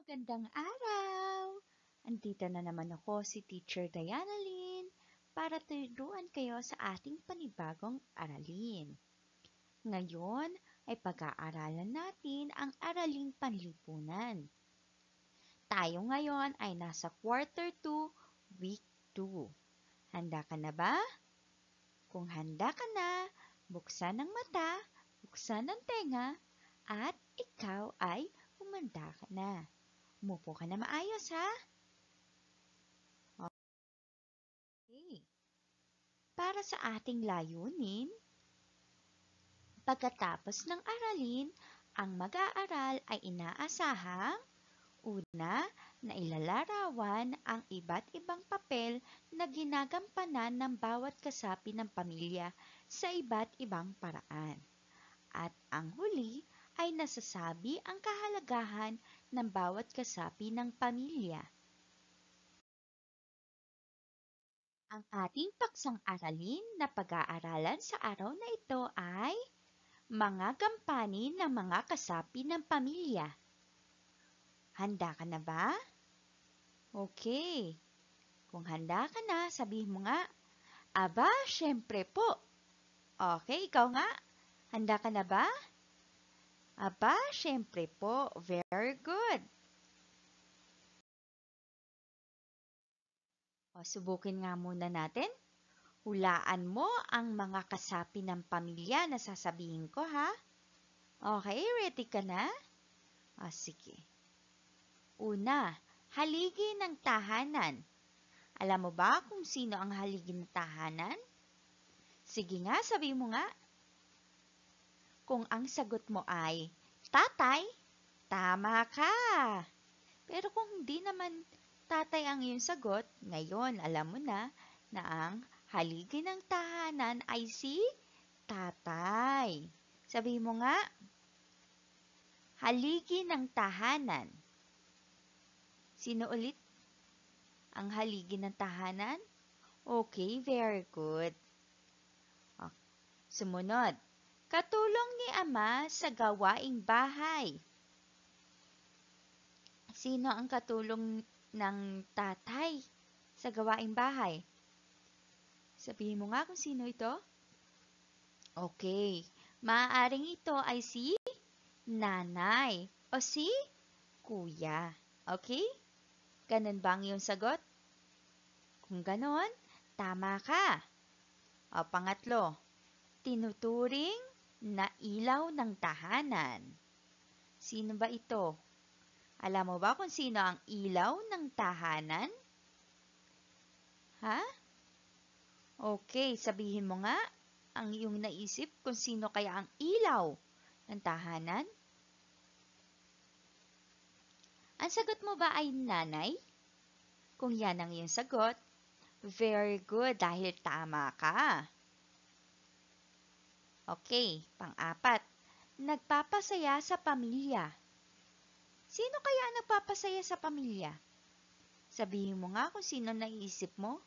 magandang araw! Andito na naman ako si Teacher Diana Lynn para turuan kayo sa ating panibagong aralin. Ngayon ay pag-aaralan natin ang araling panlipunan. Tayo ngayon ay nasa quarter 2, week 2. Handa ka na ba? Kung handa ka na, buksan ang mata, buksan ang tenga, at ikaw ay humanda ka na. Umupo ka na maayos, ha? Okay. Para sa ating layunin, pagkatapos ng aralin, ang mag-aaral ay inaasahang Una, na ilalarawan ang iba't ibang papel na ginagampanan ng bawat kasapi ng pamilya sa iba't ibang paraan. At ang huli ay nasasabi ang kahalagahan ng bawat kasapi ng pamilya. Ang ating paksang aralin na pag-aaralan sa araw na ito ay mga Kampani ng mga kasapi ng pamilya. Handa ka na ba? Okay. Kung handa ka na, sabihin mo nga, Aba, syempre po. Okay, ikaw nga. Handa ka na ba? Aba, syempre po. Very good. O, subukin nga muna natin. Hulaan mo ang mga kasapi ng pamilya na sasabihin ko, ha? Okay, ready ka na? O, sige. Una, haligi ng tahanan. Alam mo ba kung sino ang haligi ng tahanan? Sige nga, sabi mo nga kung ang sagot mo ay tatay, tama ka. Pero kung hindi naman tatay ang iyong sagot, ngayon alam mo na na ang haligi ng tahanan ay si tatay. Sabi mo nga, haligi ng tahanan. Sino ulit ang haligi ng tahanan? Okay, very good. Ah, sumunod. Katulong ni ama sa gawaing bahay. Sino ang katulong ng tatay sa gawaing bahay? Sabihin mo nga kung sino ito. Okay. Maaaring ito ay si nanay o si kuya. Okay? Ganun ba ang iyong sagot? Kung ganun, tama ka. O pangatlo, tinuturing na ilaw ng tahanan. Sino ba ito? Alam mo ba kung sino ang ilaw ng tahanan? Ha? Okay, sabihin mo nga ang iyong naisip kung sino kaya ang ilaw ng tahanan? Ang sagot mo ba ay nanay? Kung yan ang iyong sagot, very good dahil tama ka. Okay, pang-apat. Nagpapasaya sa pamilya. Sino kaya ang nagpapasaya sa pamilya? Sabihin mo nga kung sino naiisip mo.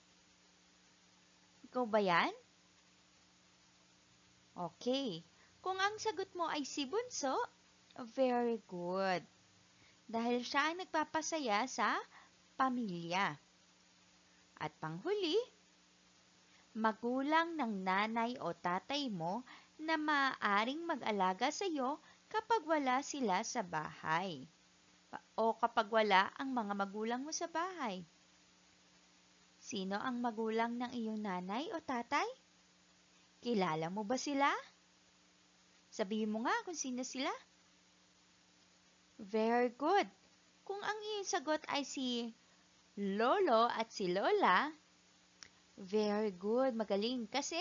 Ikaw ba yan? Okay. Kung ang sagot mo ay si Bunso, very good. Dahil siya ang nagpapasaya sa pamilya. At panghuli, magulang ng nanay o tatay mo na maaaring mag-alaga sa iyo kapag wala sila sa bahay o kapag wala ang mga magulang mo sa bahay. Sino ang magulang ng iyong nanay o tatay? Kilala mo ba sila? Sabihin mo nga kung sino sila. Very good. Kung ang iyong sagot ay si Lolo at si Lola, very good. Magaling kasi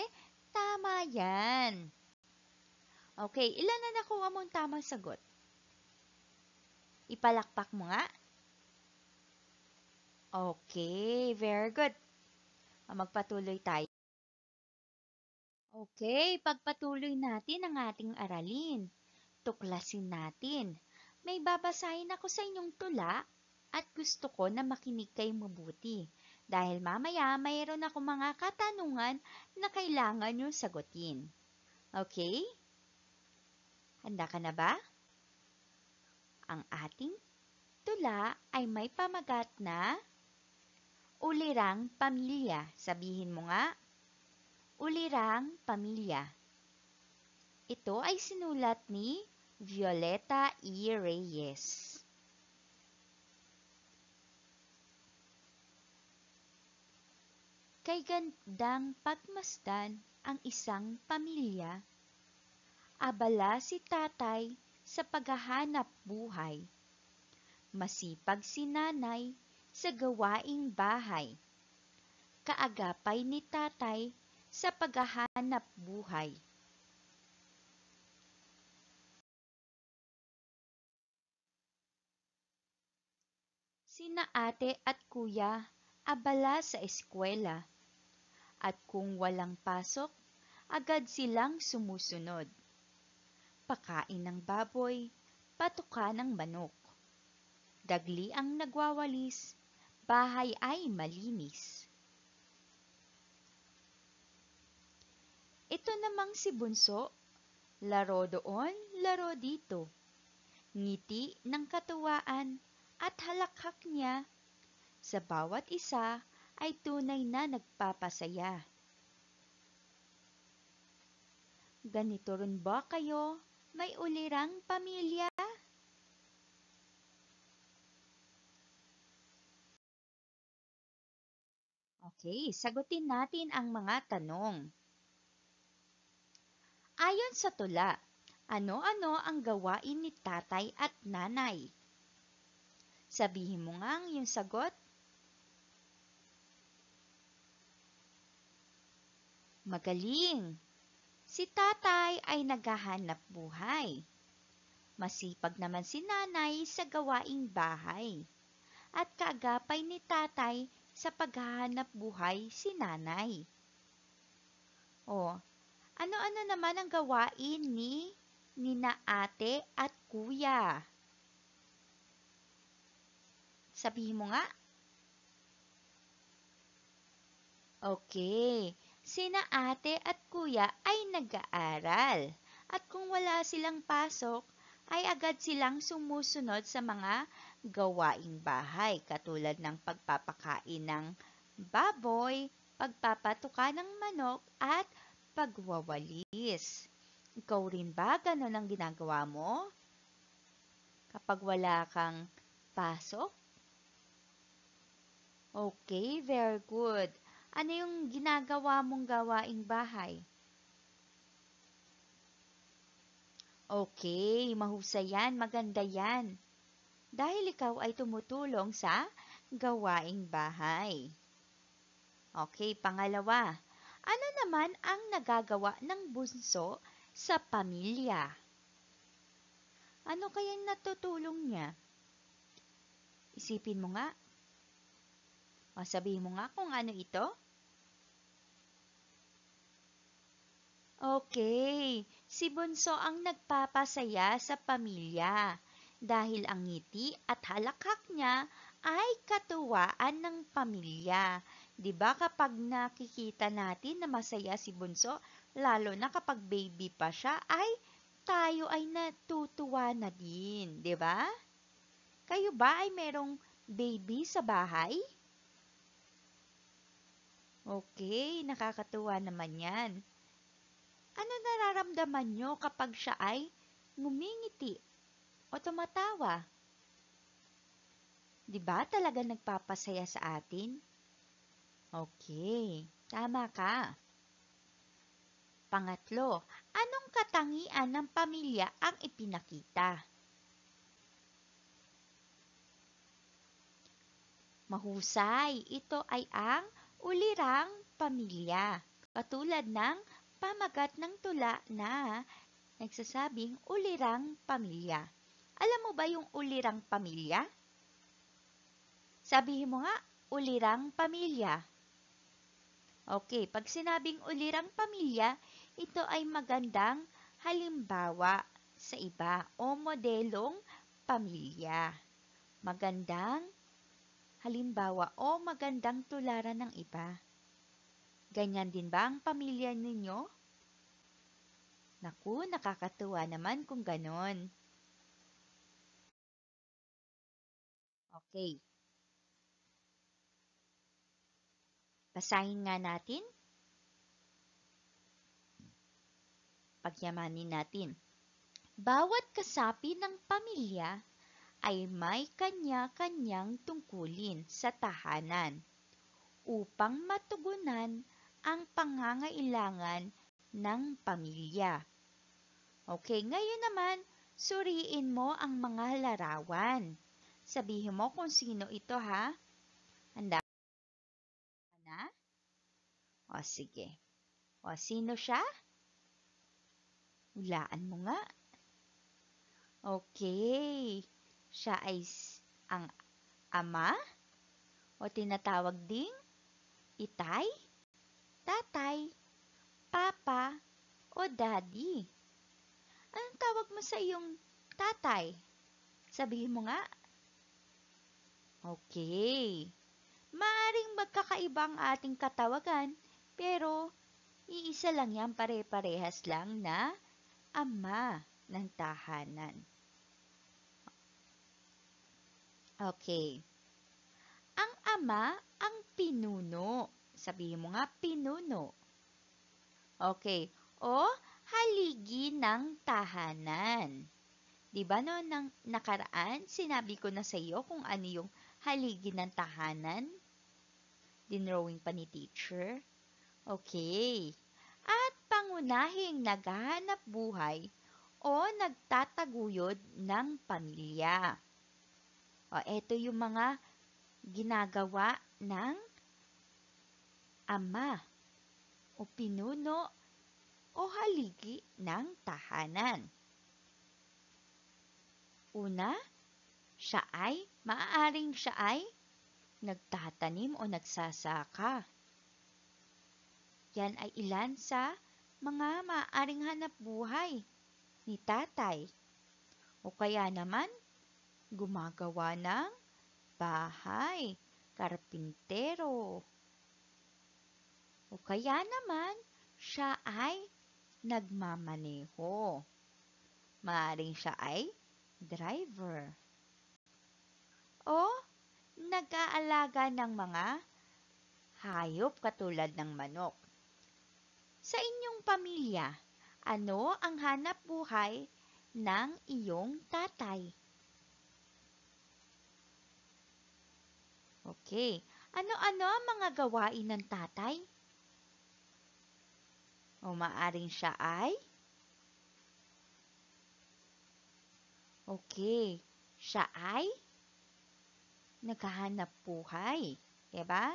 tama yan. Okay, ilan na nakuha mo mong tamang sagot? Ipalakpak mo nga. Okay, very good. Ah, magpatuloy tayo. Okay, pagpatuloy natin ang ating aralin. Tuklasin natin. May babasahin ako sa inyong tula at gusto ko na makinig kayo mabuti dahil mamaya mayroon ako mga katanungan na kailangan nyo sagutin. Okay? Handa ka na ba? Ang ating tula ay may pamagat na ulirang pamilya. Sabihin mo nga, ulirang pamilya. Ito ay sinulat ni Violeta E. Reyes. Kay gandang pagmasdan ang isang pamilya Abala si tatay sa paghahanap buhay. Masipag si nanay sa gawaing bahay. Kaagapay ni tatay sa paghahanap buhay. Sina ate at kuya abala sa eskwela. At kung walang pasok, agad silang sumusunod pakain ng baboy, patuka ng manok. Dagli ang nagwawalis, bahay ay malinis. Ito namang si Bunso, laro doon, laro dito. Ngiti ng katuwaan at halakhak niya, sa bawat isa ay tunay na nagpapasaya. Ganito rin ba kayo may ulirang pamilya? Okay, sagutin natin ang mga tanong. Ayon sa tula, ano-ano ang gawain ni tatay at nanay? Sabihin mo nga ang iyong sagot. Magaling! Si tatay ay naghahanap buhay. Masipag naman si nanay sa gawaing bahay. At kaagapay ni tatay sa paghahanap buhay si nanay. O, ano-ano naman ang gawain ni nina ate at kuya? Sabihin mo nga. Okay sina ate at kuya ay nag-aaral. At kung wala silang pasok, ay agad silang sumusunod sa mga gawaing bahay katulad ng pagpapakain ng baboy, pagpapatuka ng manok at pagwawalis. Ikaw rin ba ganun ang ginagawa mo? Kapag wala kang pasok? Okay, very good. Ano yung ginagawa mong gawaing bahay? Okay, mahusay yan, maganda yan. Dahil ikaw ay tumutulong sa gawaing bahay. Okay, pangalawa. Ano naman ang nagagawa ng bunso sa pamilya? Ano kayang natutulong niya? Isipin mo nga. O mo nga kung ano ito. Okay, si Bunso ang nagpapasaya sa pamilya dahil ang ngiti at halakhak niya ay katuwaan ng pamilya. 'Di ba kapag nakikita natin na masaya si Bunso, lalo na kapag baby pa siya, ay tayo ay natutuwa na din, 'di ba? Kayo ba ay merong baby sa bahay? Okay, nakakatuwa naman 'yan. Ano nararamdaman nyo kapag siya ay ngumingiti o tumatawa? Di ba talaga nagpapasaya sa atin? Okay, tama ka. Pangatlo, anong katangian ng pamilya ang ipinakita? Mahusay, ito ay ang ulirang pamilya, katulad ng pamagat ng tula na nagsasabing ulirang pamilya. Alam mo ba yung ulirang pamilya? Sabihin mo nga, ulirang pamilya. Okay, pag sinabing ulirang pamilya, ito ay magandang halimbawa sa iba o modelong pamilya. Magandang halimbawa o magandang tularan ng iba. Ganyan din ba ang pamilya ninyo? Naku, nakakatuwa naman kung ganon. Okay. Basahin nga natin. Pagyamanin natin. Bawat kasapi ng pamilya ay may kanya-kanyang tungkulin sa tahanan upang matugunan ang pangangailangan ng pamilya. Okay, ngayon naman, suriin mo ang mga larawan. Sabihin mo kung sino ito ha. Handa na? O sige. O sino siya? Ulaan mo nga. Okay. Siya ay ang ama o tinatawag ding itay? tatay, papa, o daddy. Anong tawag mo sa iyong tatay? Sabihin mo nga. Okay. Maaring magkakaibang ating katawagan, pero iisa lang yan pare-parehas lang na ama ng tahanan. Okay. Ang ama ang pinuno Sabihin mo nga, pinuno. Okay. O, haligi ng tahanan. Diba no, nang nakaraan, sinabi ko na sa iyo kung ano yung haligi ng tahanan? Dinrowing pa ni teacher. Okay. At pangunahing naghahanap buhay o nagtataguyod ng pamilya. O, eto yung mga ginagawa ng ama o pinuno o haligi ng tahanan. Una, siya ay, maaaring siya ay nagtatanim o nagsasaka. Yan ay ilan sa mga maaaring hanap buhay ni tatay. O kaya naman, gumagawa ng bahay, karpintero, o kaya naman siya ay nagmamaneho. Maaring siya ay driver. O nag-aalaga ng mga hayop katulad ng manok. Sa inyong pamilya, ano ang hanap buhay ng iyong tatay? Okay. Ano-ano ang mga gawain ng tatay? o maaring siya ay Okay, siya ay naghahanap buhay, 'di ba?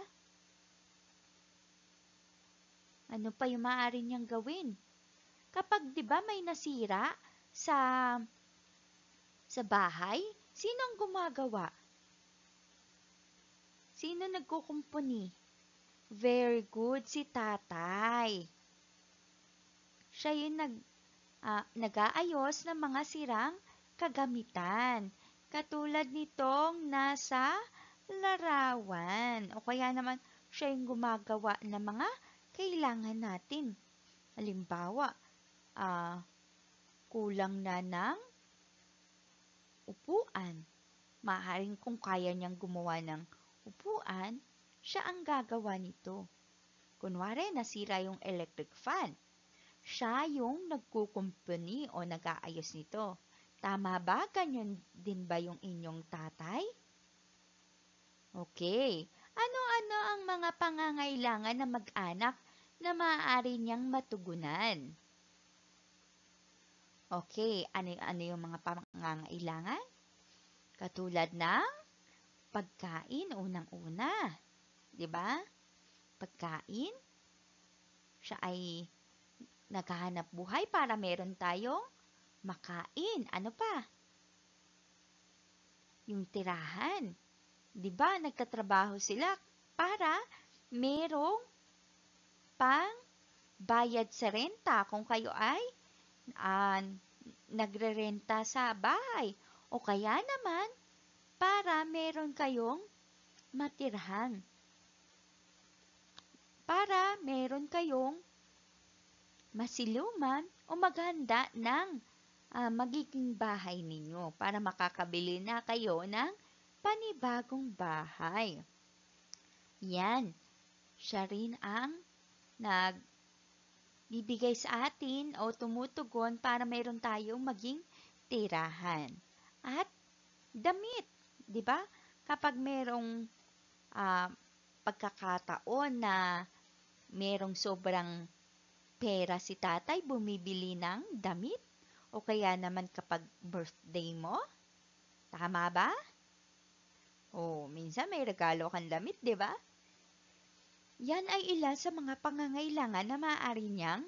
Ano pa yung maaari niyang gawin? Kapag 'di ba may nasira sa sa bahay, sino ang gumagawa? Sino nagkukumpuni? Very good si tatay siya yung nag, uh, nag-aayos ng mga sirang kagamitan. Katulad nitong nasa larawan. O kaya naman, siya yung gumagawa ng mga kailangan natin. Halimbawa, uh, kulang na ng upuan. Maaaring kung kaya niyang gumawa ng upuan, siya ang gagawa nito. Kunwari, nasira yung electric fan. Siya yung nagkukumpuni o nag-aayos nito. Tama ba? Ganyan din ba yung inyong tatay? Okay. Ano-ano ang mga pangangailangan ng mag-anak na maaari niyang matugunan? Okay, ano, ano yung mga pangangailangan? Katulad ng pagkain unang-una. 'Di ba? Pagkain. Siya ay naghahanap buhay para meron tayong makain. Ano pa? Yung tirahan. 'Di ba? Nagtatrabaho sila para merong pang bayad sa renta kung kayo ay uh, nagrerenta sa bahay o kaya naman para meron kayong matirhan. Para meron kayong masiluman o maghanda ng uh, magiging bahay ninyo para makakabili na kayo ng panibagong bahay. Yan. Siya rin ang nagbibigay sa atin o tumutugon para mayroon tayong maging tirahan. At damit, 'di ba? Kapag merong uh, pagkakataon na merong sobrang pera si tatay bumibili ng damit? O kaya naman kapag birthday mo? Tama ba? O, minsan may regalo kang damit, di ba? Yan ay ilan sa mga pangangailangan na maaari niyang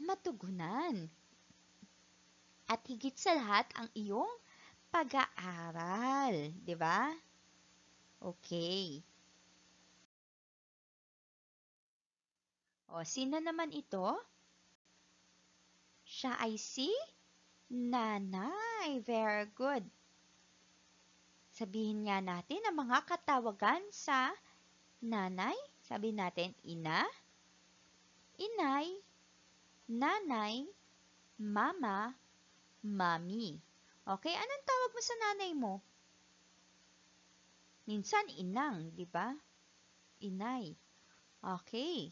matugunan. At higit sa lahat ang iyong pag-aaral, di ba? Okay. O, sino naman ito? Siya ay si nanay. Very good. Sabihin nga natin ang mga katawagan sa nanay. Sabi natin, ina, inay, nanay, mama, mami. Okay, anong tawag mo sa nanay mo? Minsan inang, di ba? Inay. Okay.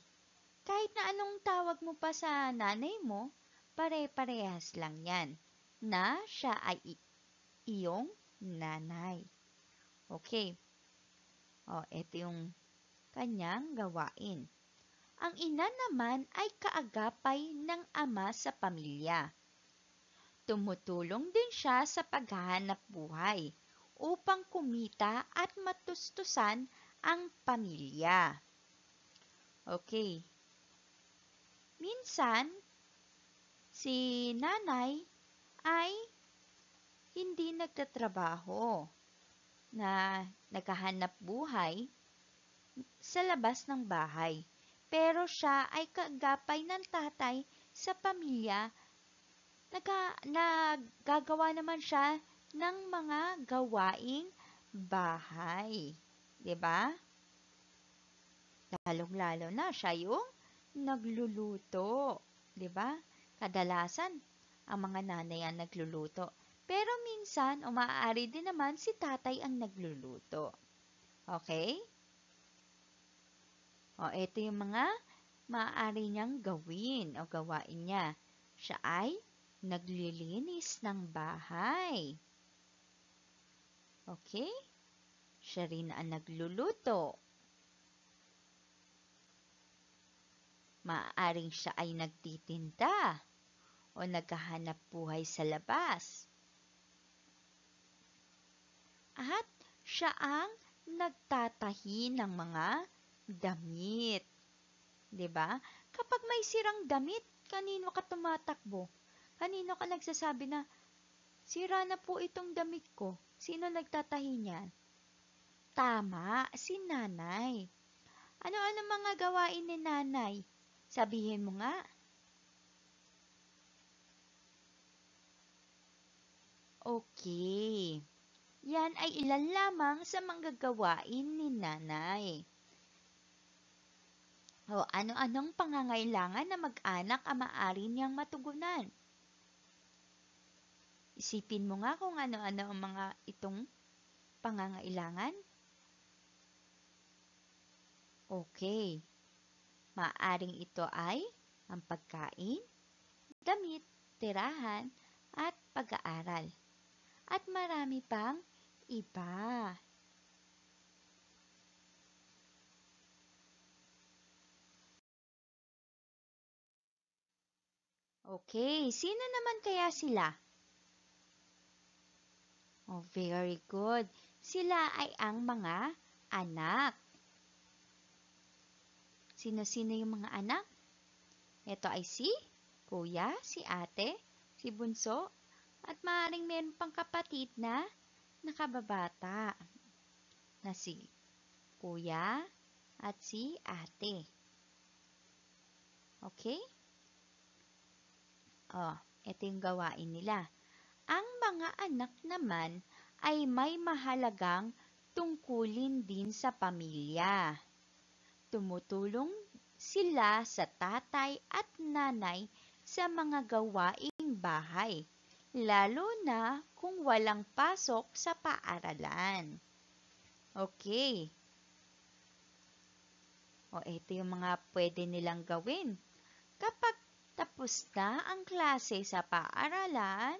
Kahit na anong tawag mo pa sa nanay mo, pare-parehas lang yan na siya ay iyong nanay. Okay. O, ito yung kanyang gawain. Ang ina naman ay kaagapay ng ama sa pamilya. Tumutulong din siya sa paghahanap buhay upang kumita at matustusan ang pamilya. Okay, Minsan, si nanay ay hindi nagtatrabaho na naghahanap buhay sa labas ng bahay. Pero siya ay kagapay ng tatay sa pamilya. Naga, nagagawa naman siya ng mga gawaing bahay. ba? Diba? Lalong-lalo na siya yung nagluluto. 'di ba? Kadalasan, ang mga nanay ang nagluluto. Pero minsan, umaari din naman si tatay ang nagluluto. Okay? O, ito yung mga maaari niyang gawin o gawain niya. Siya ay naglilinis ng bahay. Okay? Siya rin ang nagluluto. Maaaring siya ay nagtitinda o naghahanap buhay sa labas. At siya ang nagtatahi ng mga damit. 'Di ba? Kapag may sirang damit, kanino ka tumatakbo? Kanino ka nagsasabi na sira na po itong damit ko? Sino nagtatahi niyan? Tama, si nanay. Ano-ano mga gawain ni nanay? Sabihin mo nga. Okay. Yan ay ilan lamang sa manggagawain ni nanay. O ano-anong pangangailangan na mag-anak ang maaari niyang matugunan? Isipin mo nga kung ano-ano ang mga itong pangangailangan. Okay. Maaring ito ay ang pagkain, damit, tirahan, at pag-aaral. At marami pang iba. Okay, sino naman kaya sila? Oh, very good. Sila ay ang mga anak. Sino-sino yung mga anak? Ito ay si kuya, si ate, si bunso, at maaaring meron pang kapatid na nakababata na si kuya at si ate. Okay? Oh, ito yung gawain nila. Ang mga anak naman ay may mahalagang tungkulin din sa pamilya tumutulong sila sa tatay at nanay sa mga gawaing bahay, lalo na kung walang pasok sa paaralan. Okay. O ito yung mga pwede nilang gawin. Kapag tapos na ang klase sa paaralan,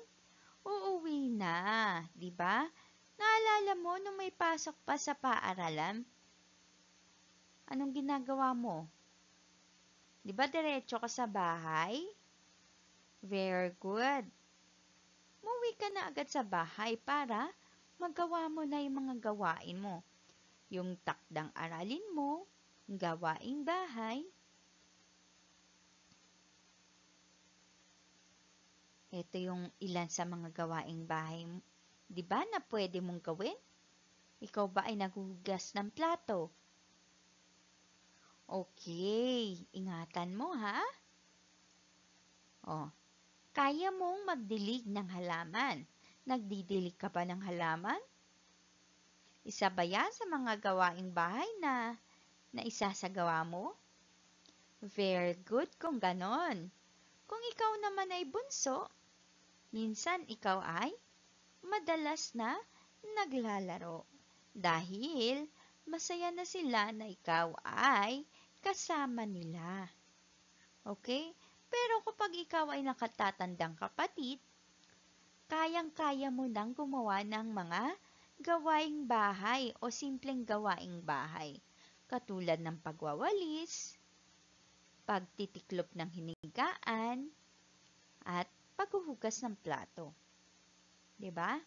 uuwi na, 'di ba? Naalala mo nung may pasok pa sa paaralan, Anong ginagawa mo? Di ba diretso ka sa bahay? Very good. Muwi ka na agad sa bahay para magawa mo na yung mga gawain mo. Yung takdang aralin mo, gawaing bahay. Ito yung ilan sa mga gawaing bahay mo. Di ba na pwede mong gawin? Ikaw ba ay nagugas ng plato? Okay, ingatan mo ha. Oh, kaya mong magdilig ng halaman. Nagdidilig ka ba ng halaman? Isa ba yan sa mga gawaing bahay na naisasagawa mo? Very good kung ganon. Kung ikaw naman ay bunso, minsan ikaw ay madalas na naglalaro dahil masaya na sila na ikaw ay kasama nila. Okay? Pero kapag ikaw ay nakatatandang kapatid, kayang-kaya mo nang gumawa ng mga gawaing bahay o simpleng gawaing bahay, katulad ng pagwawalis, pagtitiklop ng hinigaan, at paghuhugas ng plato. 'Di ba?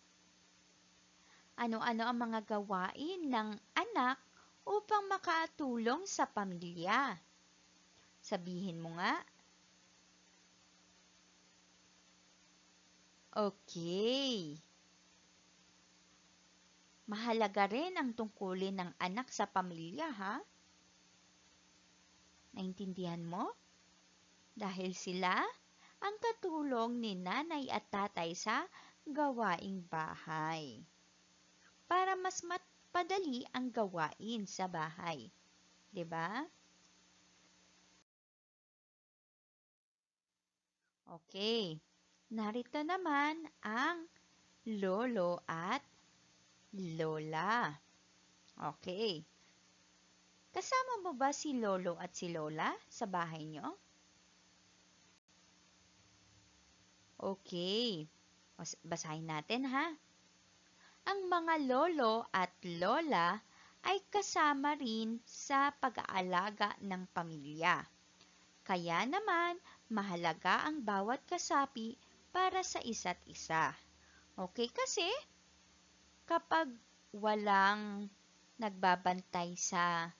Ano-ano ang mga gawain ng anak upang makatulong sa pamilya. Sabihin mo nga. Okay. Mahalaga rin ang tungkulin ng anak sa pamilya, ha? Naintindihan mo? Dahil sila ang katulong ni nanay at tatay sa gawaing bahay. Para mas mat mapadali ang gawain sa bahay. 'Di ba? Okay. Narito naman ang lolo at lola. Okay. Kasama mo ba si lolo at si lola sa bahay nyo? Okay. Basahin natin ha. Ang mga lolo at lola ay kasama rin sa pag-aalaga ng pamilya. Kaya naman, mahalaga ang bawat kasapi para sa isa't isa. Okay kasi kapag walang nagbabantay sa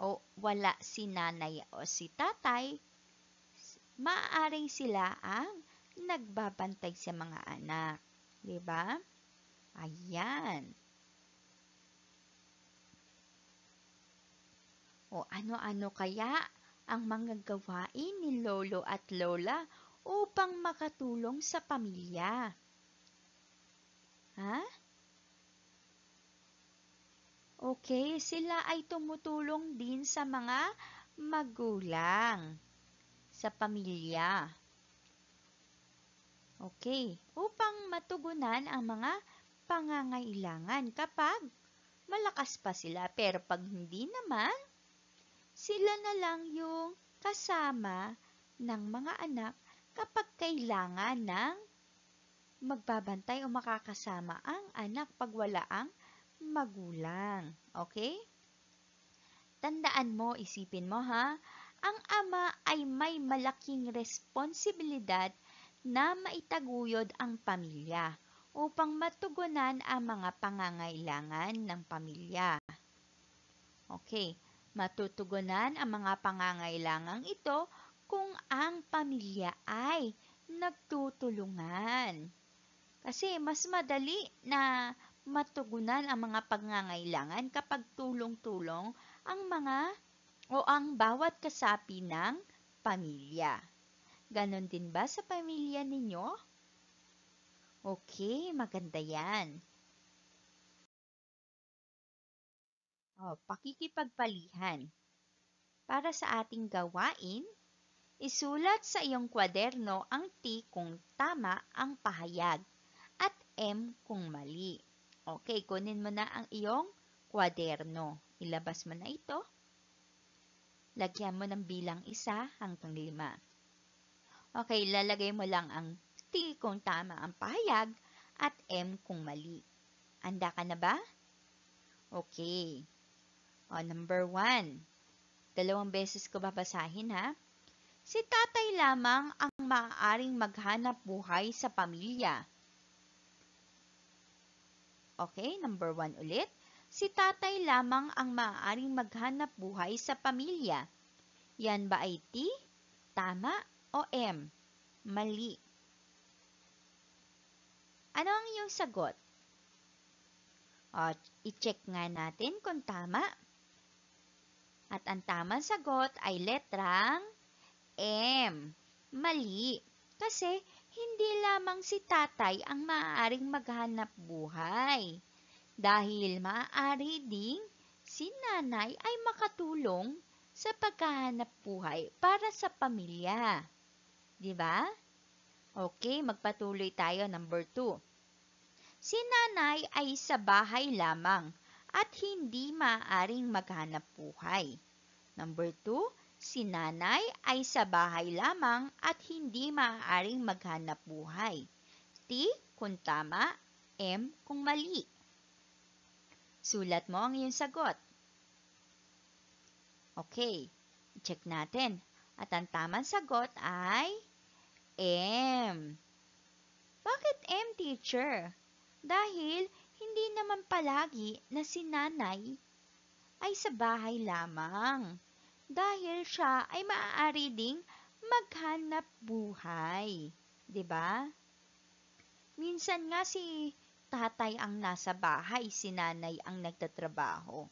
o wala si nanay o si tatay, maaaring sila ang nagbabantay sa mga anak. 'Di ba? Ayan. O ano-ano kaya ang mga gawain ni Lolo at Lola upang makatulong sa pamilya? Ha? Okay, sila ay tumutulong din sa mga magulang sa pamilya. Okay, upang matugunan ang mga pangangailangan kapag malakas pa sila. Pero pag hindi naman, sila na lang yung kasama ng mga anak kapag kailangan ng magbabantay o makakasama ang anak pag wala ang magulang. Okay? Tandaan mo, isipin mo ha, ang ama ay may malaking responsibilidad na maitaguyod ang pamilya upang matugunan ang mga pangangailangan ng pamilya. Okay, matutugunan ang mga pangangailangan ito kung ang pamilya ay nagtutulungan. Kasi mas madali na matugunan ang mga pangangailangan kapag tulong-tulong ang mga o ang bawat kasapi ng pamilya. Ganon din ba sa pamilya ninyo? Okay, maganda yan. Oh, pakikipagpalihan. Para sa ating gawain, isulat sa iyong kwaderno ang T kung tama ang pahayag at M kung mali. Okay, kunin mo na ang iyong kwaderno. Ilabas mo na ito. Lagyan mo ng bilang isa hanggang lima. Okay, lalagay mo lang ang T kung tama ang pahayag at M kung mali. Anda ka na ba? Okay. O, number one. Dalawang beses ko babasahin ha. Si tatay lamang ang maaaring maghanap buhay sa pamilya. Okay, number one ulit. Si tatay lamang ang maaaring maghanap buhay sa pamilya. Yan ba ay T, tama o M? Mali. Ano ang iyong sagot? O, i-check nga natin kung tama. At ang tamang sagot ay letrang M. Mali. Kasi hindi lamang si tatay ang maaaring maghanap buhay. Dahil maaari ding si nanay ay makatulong sa paghahanap buhay para sa pamilya. 'Di ba? Okay, magpatuloy tayo number 2. Si nanay ay sa bahay lamang at hindi maaring maghanap buhay. Number 2, si nanay ay sa bahay lamang at hindi maaring maghanap buhay. T kung tama, M kung mali. Sulat mo ang iyong sagot. Okay, check natin. At ang tamang sagot ay M. Bakit M, teacher? Dahil hindi naman palagi na si nanay ay sa bahay lamang. Dahil siya ay maaari ding maghanap buhay. ba? Diba? Minsan nga si tatay ang nasa bahay, si nanay ang nagtatrabaho.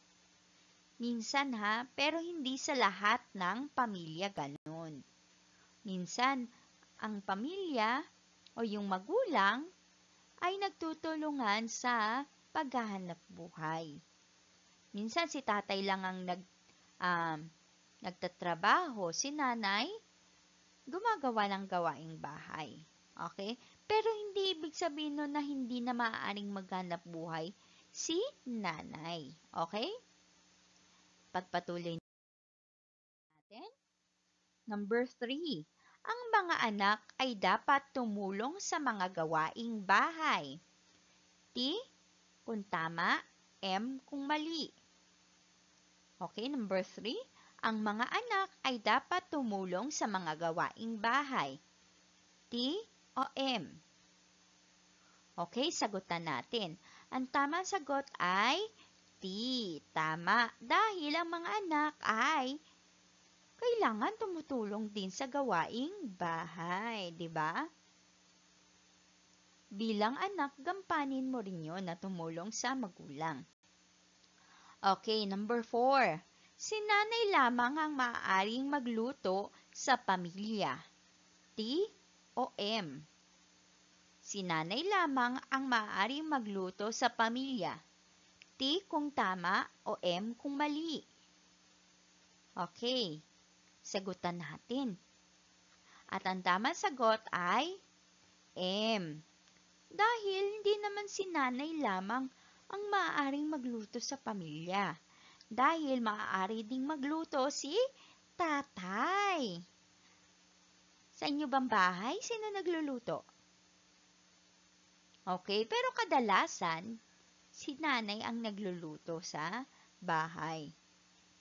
Minsan ha, pero hindi sa lahat ng pamilya ganun. Minsan, ang pamilya o yung magulang ay nagtutulungan sa paghahanap buhay. Minsan si tatay lang ang nag, um, nagtatrabaho, si nanay gumagawa ng gawaing bahay. Okay? Pero hindi ibig sabihin nun na hindi na maaaring maghanap buhay si nanay. Okay? Pagpatuloy natin. Number three, ang mga anak ay dapat tumulong sa mga gawaing bahay. T kung tama, M kung mali. Okay, number 3. Ang mga anak ay dapat tumulong sa mga gawaing bahay. T o M? Okay, sagutan natin. Ang tamang sagot ay T. Tama, dahil ang mga anak ay kailangan tumutulong din sa gawaing bahay, di ba? Bilang anak, gampanin mo rin yon na tumulong sa magulang. Okay, number four. Si nanay lamang ang maaaring magluto sa pamilya. T o M. Si nanay lamang ang maaaring magluto sa pamilya. T kung tama o M kung mali. Okay sagutan natin. At ang tamang sagot ay M. Dahil hindi naman si nanay lamang ang maaaring magluto sa pamilya. Dahil maaari ding magluto si tatay. Sa inyo bang bahay, sino nagluluto? Okay, pero kadalasan, si nanay ang nagluluto sa bahay.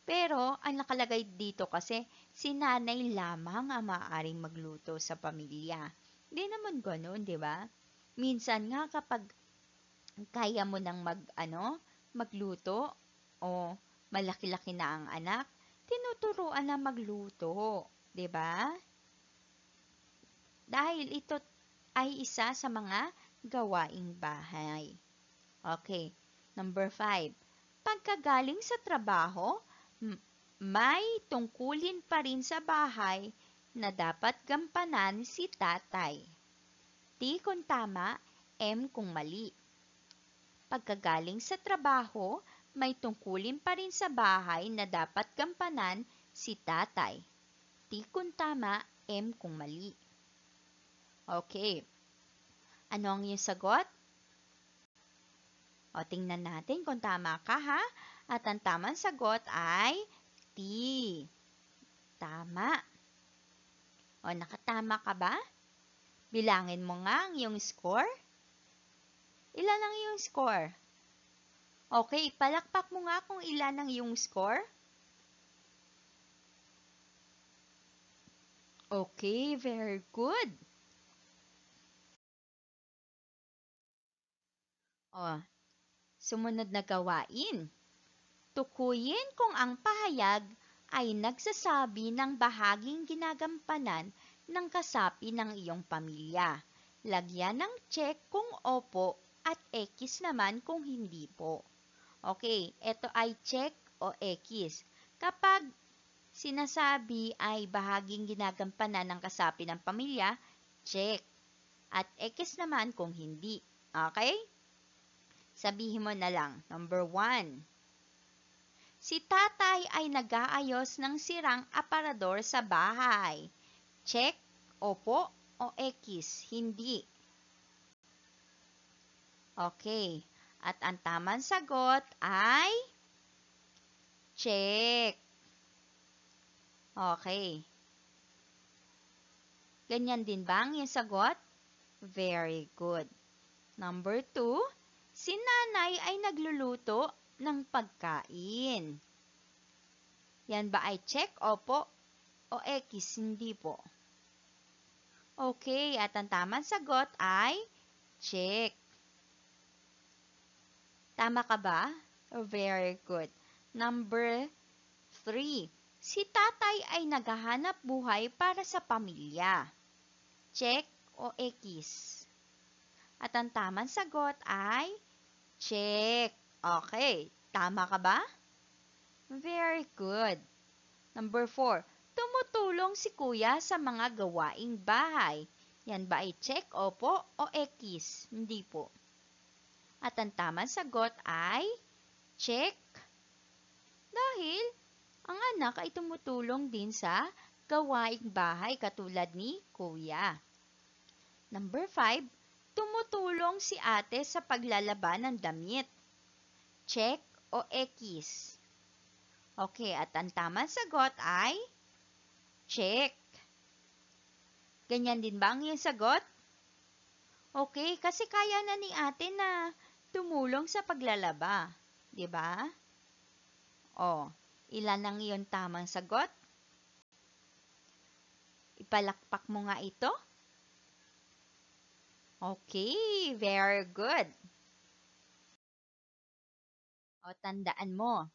Pero ang nakalagay dito kasi si nanay lamang ang maaaring magluto sa pamilya. Hindi naman ganoon, 'di ba? Minsan nga kapag kaya mo nang mag ano, magluto o malaki-laki na ang anak, tinuturuan na magluto, 'di ba? Dahil ito ay isa sa mga gawaing bahay. Okay, number 5. Pagkagaling sa trabaho, may tungkulin pa rin sa bahay na dapat gampanan si tatay. T kung tama, M kung mali. Pagkagaling sa trabaho, may tungkulin pa rin sa bahay na dapat gampanan si tatay. T kung tama, M kung mali. Okay. Ano ang iyong sagot? O, tingnan natin kung tama ka ha. At ang tamang sagot ay T. Tama. O, nakatama ka ba? Bilangin mo nga ang iyong score. Ilan ang iyong score? Okay, palakpak mo nga kung ilan ang iyong score. Okay, very good. O, sumunod na gawain. Tukuyin kung ang pahayag ay nagsasabi ng bahaging ginagampanan ng kasapi ng iyong pamilya. Lagyan ng check kung opo at X naman kung hindi po. Okay, ito ay check o X. Kapag sinasabi ay bahaging ginagampanan ng kasapi ng pamilya, check. At X naman kung hindi. Okay? Sabihin mo na lang. Number 1 si tatay ay nag-aayos ng sirang aparador sa bahay. Check, opo, o X, hindi. Okay. At ang tamang sagot ay check. Okay. Ganyan din ba ang yung sagot? Very good. Number two, si nanay ay nagluluto ng pagkain. Yan ba ay check? Opo. O X? Hindi po. Okay, at ang tamang sagot ay check. Tama ka ba? Very good. Number 3. Si tatay ay naghahanap buhay para sa pamilya. Check o X? At ang tamang sagot ay check. Okay, tama ka ba? Very good. Number four, tumutulong si kuya sa mga gawaing bahay. Yan ba ay check, opo, o X? Hindi po. At ang tamang sagot ay check. Dahil ang anak ay tumutulong din sa gawaing bahay katulad ni kuya. Number 5, tumutulong si ate sa paglalaba ng damit check o X? Okay, at ang tamang sagot ay check. Ganyan din ba ang iyong sagot? Okay, kasi kaya na ni ate na tumulong sa paglalaba. di ba? Diba? O, ilan ang iyong tamang sagot? Ipalakpak mo nga ito. Okay, very good. O tandaan mo,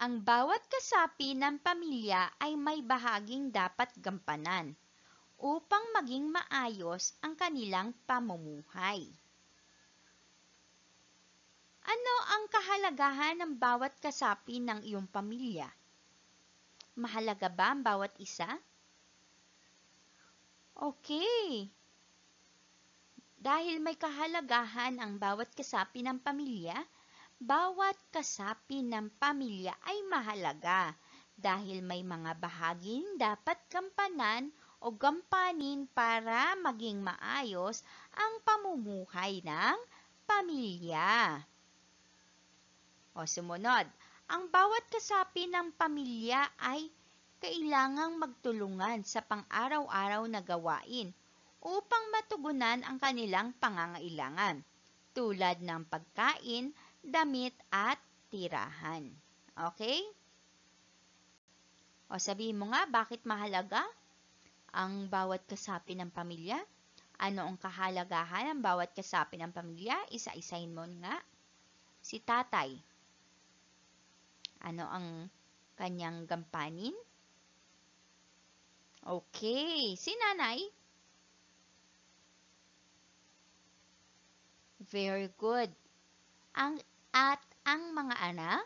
ang bawat kasapi ng pamilya ay may bahaging dapat gampanan upang maging maayos ang kanilang pamumuhay. Ano ang kahalagahan ng bawat kasapi ng iyong pamilya? Mahalaga ba ang bawat isa? Okay, dahil may kahalagahan ang bawat kasapi ng pamilya, bawat kasapi ng pamilya ay mahalaga dahil may mga bahaging dapat kampanan o gampanin para maging maayos ang pamumuhay ng pamilya. O sumunod, ang bawat kasapi ng pamilya ay kailangang magtulungan sa pang-araw-araw na gawain upang matugunan ang kanilang pangangailangan tulad ng pagkain, damit at tirahan. Okay? O sabihin mo nga, bakit mahalaga ang bawat kasapi ng pamilya? Ano ang kahalagahan ng bawat kasapi ng pamilya? Isa-isahin mo nga. Si tatay. Ano ang kanyang gampanin? Okay. Si nanay. Very good. Ang, at ang mga anak?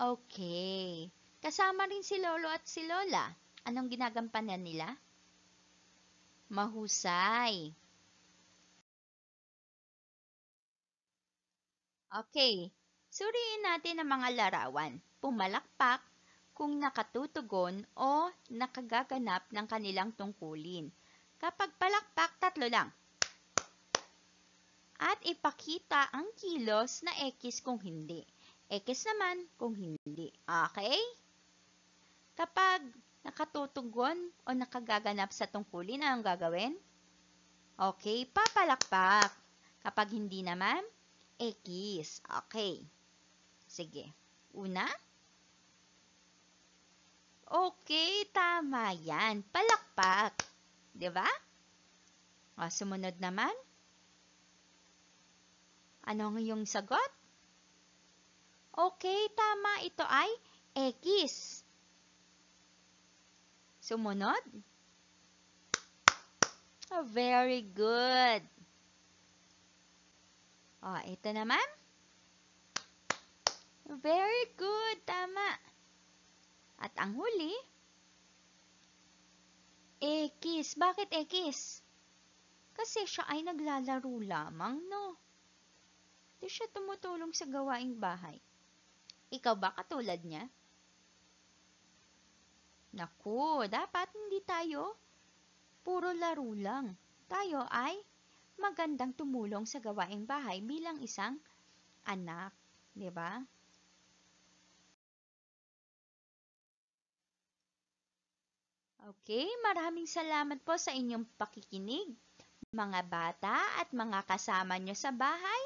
Okay. Kasama rin si Lolo at si Lola. Anong ginagampanan nila? Mahusay. Okay. Suriin natin ang mga larawan. Pumalakpak kung nakatutugon o nakagaganap ng kanilang tungkulin. Kapag palakpak, tatlo lang. At ipakita ang kilos na X kung hindi. X naman kung hindi. Okay? Kapag nakatutugon o nakagaganap sa tungkulin, ang gagawin? Okay, papalakpak. Kapag hindi naman, X. Okay. Sige. Una. Okay, tama yan. Palakpak. Di ba? O, sumunod naman. Ano ang iyong sagot? Okay, tama. Ito ay X. Sumunod. Oh, very good. O, ito naman. Very good. Tama. At ang huli, X. Bakit X? Kasi siya ay naglalaro lamang, no? Di siya tumutulong sa gawaing bahay. Ikaw ba katulad niya? Naku, dapat hindi tayo puro laro lang. Tayo ay magandang tumulong sa gawaing bahay bilang isang anak, 'di ba? Okay, maraming salamat po sa inyong pakikinig. Mga bata at mga kasama nyo sa bahay,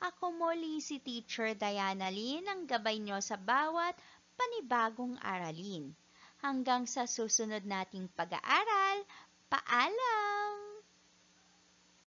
ako muli si Teacher Diana Lynn ang gabay nyo sa bawat panibagong aralin. Hanggang sa susunod nating pag-aaral, paalam!